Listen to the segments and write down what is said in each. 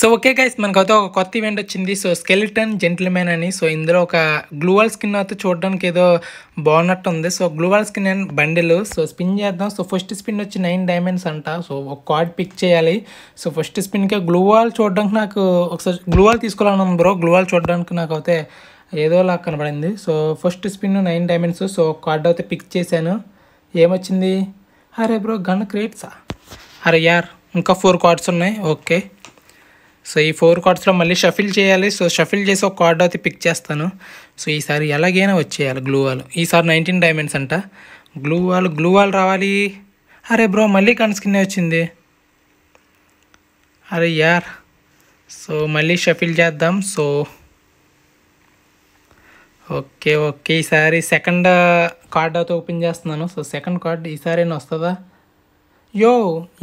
so okay guys మనకైతే ఒక కొత్త ఈవెంట్ వచ్చింది సో స్కెలిటన్ జెంటిల్మెన్ అని సో ఇందులో ఒక గ్లూవల్ స్కిన్ అయితే చూడడానికి ఏదో బాగున్నట్టు ఉంది so gloo wall skin and bundle so spin చేద్దాం సో ఫస్ట్ స్పిన్ వచ్చి నైన్ డైమండ్స్ అంట సో ఒక కార్డ్ పిక్ చేయాలి సో ఫస్ట్ స్పిన్కే గ్లూవాల్ చూడడానికి నాకు ఒకసారి గ్లూవాల్ తీసుకోవాలని బ్రో గ్లూవాల్ చూడడానికి నాకు ఏదో ఏదోలా కనబడింది so first spin nine diamonds so card అయితే పిక్ చేశాను ఏమొచ్చింది అరే బ్రో గన్ క్రేట్సా అరే యార్ ఇంకా ఫోర్ కార్డ్స్ ఉన్నాయి ఓకే సో ఈ ఫోర్ కార్డ్స్లో మళ్ళీ షఫిల్ చేయాలి సో షఫిల్ చేసి ఒక కార్డ్ అయితే పిక్ చేస్తాను సో ఈసారి ఎలాగైనా వచ్చేయాలి గ్లూ వాల్ ఈసారి నైన్టీన్ డైమండ్స్ అంట గ్లూ వాల్ గ్లూ వాల్ రావాలి అరే బ్రో మళ్ళీ కన్స్కిన్నే వచ్చింది అరే యార్ సో మళ్ళీ షఫిల్ చేద్దాం సో ఓకే ఓకే ఈసారి సెకండ్ కార్డ్ అయితే ఓపెన్ చేస్తున్నాను సో సెకండ్ కార్డ్ ఈసారి వస్తుందా యో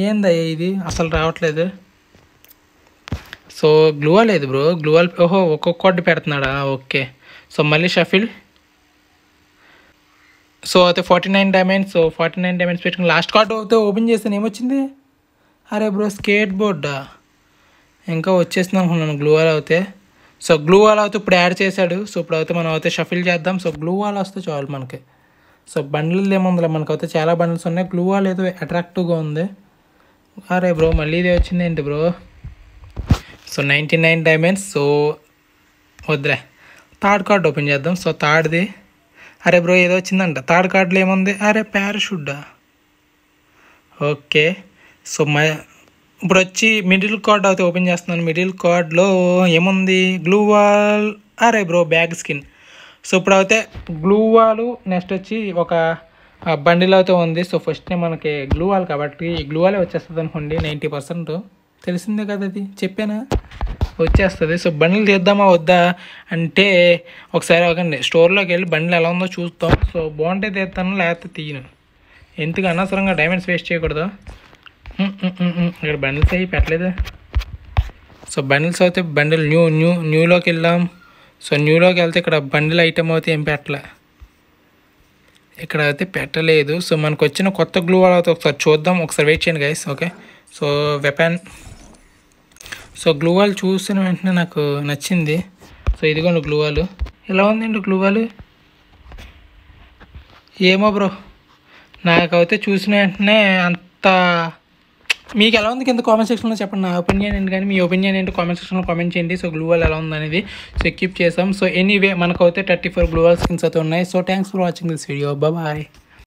ఏందయ్యా ఇది అసలు రావట్లేదు సో గ్లూవా లేదు బ్రో గ్లూవాల్ ఓహో ఒక్కొక్క కార్డు పెడుతున్నాడా ఓకే సో మళ్ళీ షఫిల్ సో అయితే forty nine diamonds so forty nine diamonds పెట్టుకుని లాస్ట్ కార్డు అయితే ఓపెన్ చేసాను ఏమొచ్చింది అరే బ్రో స్కేట్ బోర్డా ఇంకా వచ్చేసింది అనుకున్నాను గ్లూవాల్ అయితే సో గ్లూ వాల్ అయితే ఇప్పుడు యాడ్ చేశాడు సో ఇప్పుడు అయితే మనం అయితే షఫిల్ చేద్దాం సో గ్లూ వస్తే చాలు మనకి సో బండ్లు ఏముందిలే మనకైతే చాలా బండ్లు ఉన్నాయి గ్లూ ఏదో అట్రాక్టివ్గా ఉంది అరే బ్రో మళ్ళీ ఇదే వచ్చింది ఏంటి bro so ninety nine diamonds so వద్దులే థర్డ్ కార్డ్ ఓపెన్ చేద్దాం సో థర్డ్ది అరే బ్రో ఏదో వచ్చిందంట థర్డ్ కార్డులో ఏముంది అరే పారాషూడ్డా ఓకే సో మా ఇప్పుడు వచ్చి మిడిల్ కార్డ్ అయితే ఓపెన్ చేస్తున్నాను మిడిల్ కార్డ్లో ఏముంది గ్లూ వాల్ అరే బ్రో బ్యాగ్ స్కిన్ సో ఇప్పుడు అయితే గ్లూ వాల్ నెక్స్ట్ వచ్చి ఒక బండిలో అయితే ఉంది సో ఫస్ట్ మనకి గ్లూ వాల్ కాబట్టి గ్లూ వాలే వచ్చేస్తుంది అనుకోండి నైంటీ పర్సెంట్ తెలిసిందే కదా అది చెప్పానా వచ్చేస్తుంది సో బండ్లు తీద్దామా వద్దా అంటే ఒకసారి ఒకండి స్టోర్లోకి వెళ్ళి బండ్లు ఎలా ఉందో చూస్తాం సో బాగుంటే తీస్తాను లేకపోతే తీయను ఎందుకు అనవసరంగా డైమండ్స్ వేస్ట్ చేయకూడదు ఇక్కడ బండిల్స్ అవి పెట్టలేదు సో బండిల్స్ అయితే బండిల్ న్యూ న్యూ న్యూలోకి వెళ్ళాం సో న్యూలోకి వెళ్తే ఇక్కడ బండిల్ ఐటమ్ అయితే ఏం పెట్టలే ఇక్కడ అయితే పెట్టలేదు సో మనకు వచ్చిన కొత్త గ్లూ వాళ్ళతో ఒకసారి చూద్దాం ఒకసారి వెయిట్ చేయండి guys okay so weapon so gloo wall చూసిన వెంటనే నాకు నచ్చింది సో ఇదిగోండి గ్లూ వాల్ ఎలా ఉందండి గ్లూ వాల్ ఏమో బ్రో నాకైతే చూసిన వెంటనే అంత మీకు ఎలా ఉంది కింద కామెంట్ సెక్షన్లో చెప్పండి నా ఒపీనియన్ ఏంటి కానీ మీ ఒపీనియన్ ఏంటి కామెంట్ సెక్షన్లో కామెంట్ చేయండి సో వాల్ ఎలా ఉంది అనేది సో ఎక్విప్ చేసాం సో ఎనీవే మనకైతే థర్టీ ఫోర్ వాల్ స్కిన్స్ అయితే ఉన్నాయి so thanks for watching this video bye